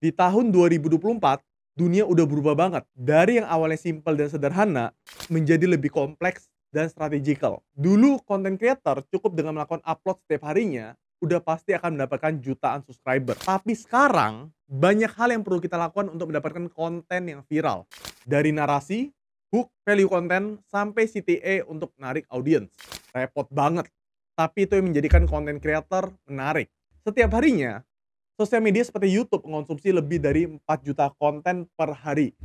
di tahun 2024 dunia udah berubah banget dari yang awalnya simpel dan sederhana menjadi lebih kompleks dan strategikal. Dulu konten creator cukup dengan melakukan upload setiap harinya udah pasti akan mendapatkan jutaan subscriber. Tapi sekarang banyak hal yang perlu kita lakukan untuk mendapatkan konten yang viral. Dari narasi, hook, value content, sampai CTA untuk menarik audiens. Repot banget. Tapi itu yang menjadikan konten creator menarik. Setiap harinya, Sosial media seperti YouTube mengonsumsi lebih dari 4 juta konten per hari.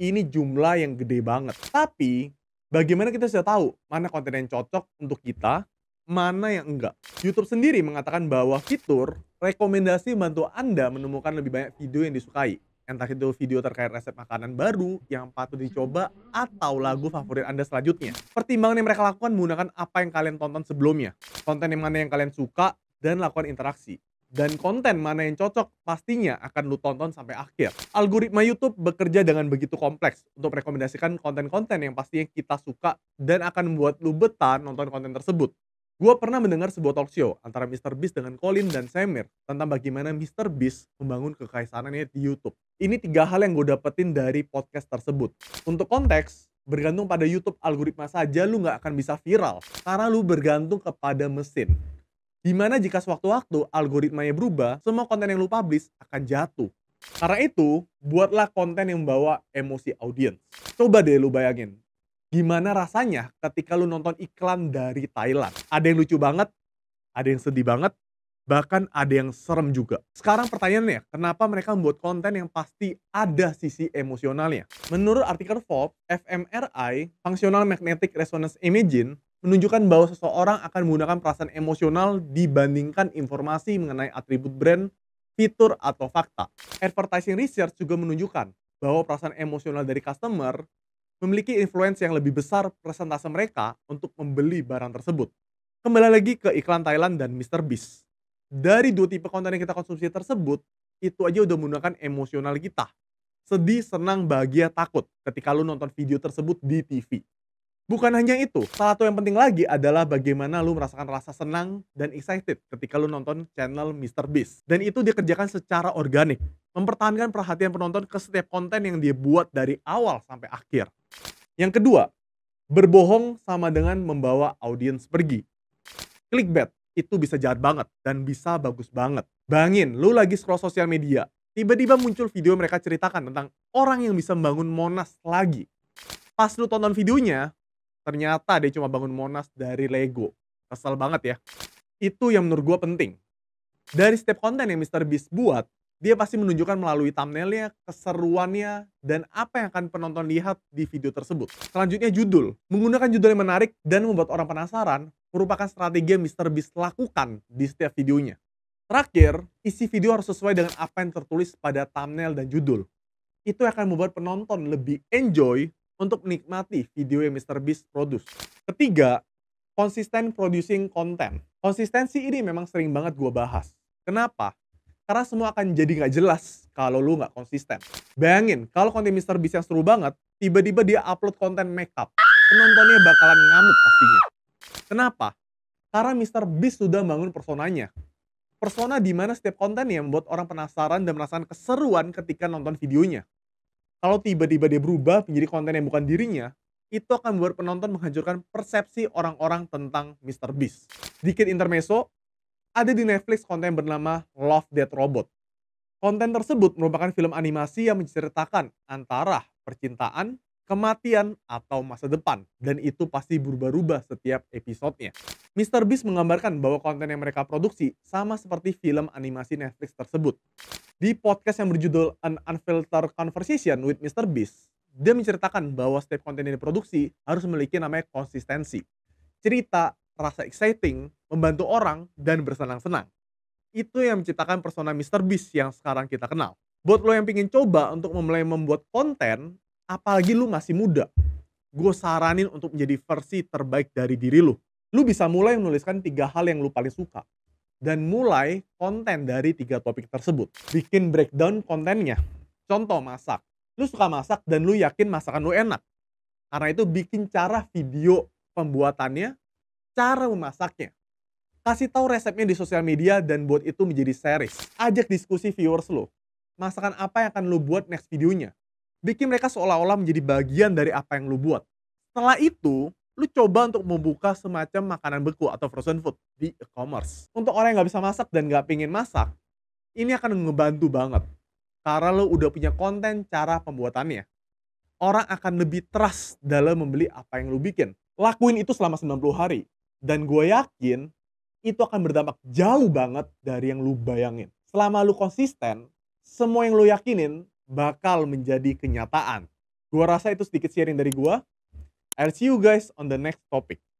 Ini jumlah yang gede banget. Tapi, bagaimana kita sudah tahu mana konten yang cocok untuk kita, mana yang enggak? YouTube sendiri mengatakan bahwa fitur rekomendasi membantu Anda menemukan lebih banyak video yang disukai entah itu video terkait resep makanan baru yang patut dicoba atau lagu favorit Anda selanjutnya. Pertimbangan yang mereka lakukan menggunakan apa yang kalian tonton sebelumnya, konten yang mana yang kalian suka, dan lakukan interaksi dan konten mana yang cocok pastinya akan lu tonton sampai akhir. Algoritma YouTube bekerja dengan begitu kompleks untuk merekomendasikan konten-konten yang pastinya kita suka dan akan membuat lu betah nonton konten tersebut. Gua pernah mendengar sebuah talk show antara Mr. Beast dengan Colin dan Samir tentang bagaimana Mr. Beast membangun kekaisarannya di YouTube. Ini tiga hal yang gue dapetin dari podcast tersebut. Untuk konteks, bergantung pada YouTube algoritma saja lu nggak akan bisa viral karena lu bergantung kepada mesin. Dimana jika sewaktu-waktu algoritmanya berubah, semua konten yang lu publish akan jatuh. Karena itu, buatlah konten yang membawa emosi audiens. Coba deh lu bayangin, gimana rasanya ketika lu nonton iklan dari Thailand. Ada yang lucu banget, ada yang sedih banget, bahkan ada yang serem juga. Sekarang pertanyaannya, kenapa mereka membuat konten yang pasti ada sisi emosionalnya? Menurut artikel Forbes, fMRI, Functional Magnetic Resonance Imaging, menunjukkan bahwa seseorang akan menggunakan perasaan emosional dibandingkan informasi mengenai atribut brand, fitur, atau fakta. Advertising research juga menunjukkan bahwa perasaan emosional dari customer memiliki influence yang lebih besar persentase mereka untuk membeli barang tersebut. Kembali lagi ke iklan Thailand dan Mr. Beast. Dari dua tipe konten yang kita konsumsi tersebut, itu aja udah menggunakan emosional kita. Sedih, senang, bahagia, takut ketika lu nonton video tersebut di TV. Bukan hanya itu, salah satu yang penting lagi adalah bagaimana lu merasakan rasa senang dan excited ketika lu nonton channel Mr. Beast. Dan itu dikerjakan secara organik, mempertahankan perhatian penonton ke setiap konten yang dia buat dari awal sampai akhir. Yang kedua, berbohong sama dengan membawa audiens pergi. Clickbait itu bisa jahat banget dan bisa bagus banget. Bangin, lu lagi scroll sosial media, tiba-tiba muncul video mereka ceritakan tentang orang yang bisa membangun Monas lagi pas lu tonton videonya, ternyata dia cuma bangun Monas dari Lego. Kesel banget ya. Itu yang menurut gue penting. Dari setiap konten yang Mr. Beast buat, dia pasti menunjukkan melalui thumbnailnya, keseruannya, dan apa yang akan penonton lihat di video tersebut. Selanjutnya judul. Menggunakan judul yang menarik dan membuat orang penasaran merupakan strategi yang Mr. Beast lakukan di setiap videonya. Terakhir, isi video harus sesuai dengan apa yang tertulis pada thumbnail dan judul. Itu akan membuat penonton lebih enjoy untuk menikmati video yang Mr. Beast produce. Ketiga, konsisten producing konten. Konsistensi ini memang sering banget gue bahas. Kenapa? Karena semua akan jadi nggak jelas kalau lu nggak konsisten. Bayangin, kalau konten Mr. Beast yang seru banget, tiba-tiba dia upload konten makeup. Penontonnya bakalan ngamuk pastinya. Kenapa? Karena Mr. Beast sudah bangun personanya. Persona di mana setiap kontennya membuat orang penasaran dan merasakan keseruan ketika nonton videonya kalau tiba-tiba dia berubah menjadi konten yang bukan dirinya, itu akan membuat penonton menghancurkan persepsi orang-orang tentang Mr. Beast. Dikit intermezzo, ada di Netflix konten bernama Love Dead Robot. Konten tersebut merupakan film animasi yang menceritakan antara percintaan kematian, atau masa depan. Dan itu pasti berubah-ubah setiap episodenya. Mr. Beast menggambarkan bahwa konten yang mereka produksi sama seperti film animasi Netflix tersebut. Di podcast yang berjudul An Unfiltered Conversation with Mr. Beast, dia menceritakan bahwa setiap konten yang diproduksi harus memiliki namanya konsistensi. Cerita, rasa exciting, membantu orang, dan bersenang-senang. Itu yang menciptakan persona Mr. Beast yang sekarang kita kenal. Buat lo yang pingin coba untuk memulai membuat konten, apalagi lu masih muda gue saranin untuk menjadi versi terbaik dari diri lu lu bisa mulai menuliskan tiga hal yang lu paling suka dan mulai konten dari tiga topik tersebut bikin breakdown kontennya contoh masak lu suka masak dan lu yakin masakan lu enak karena itu bikin cara video pembuatannya cara memasaknya kasih tahu resepnya di sosial media dan buat itu menjadi series. Ajak diskusi viewers lu. Masakan apa yang akan lu buat next videonya? bikin mereka seolah-olah menjadi bagian dari apa yang lu buat. Setelah itu, lu coba untuk membuka semacam makanan beku atau frozen food di e-commerce. Untuk orang yang gak bisa masak dan gak pingin masak, ini akan ngebantu banget. Karena lu udah punya konten cara pembuatannya. Orang akan lebih trust dalam membeli apa yang lu bikin. Lakuin itu selama 90 hari. Dan gue yakin itu akan berdampak jauh banget dari yang lu bayangin. Selama lu konsisten, semua yang lu yakinin bakal menjadi kenyataan. Gua rasa itu sedikit sharing dari gua. I'll see you guys on the next topic.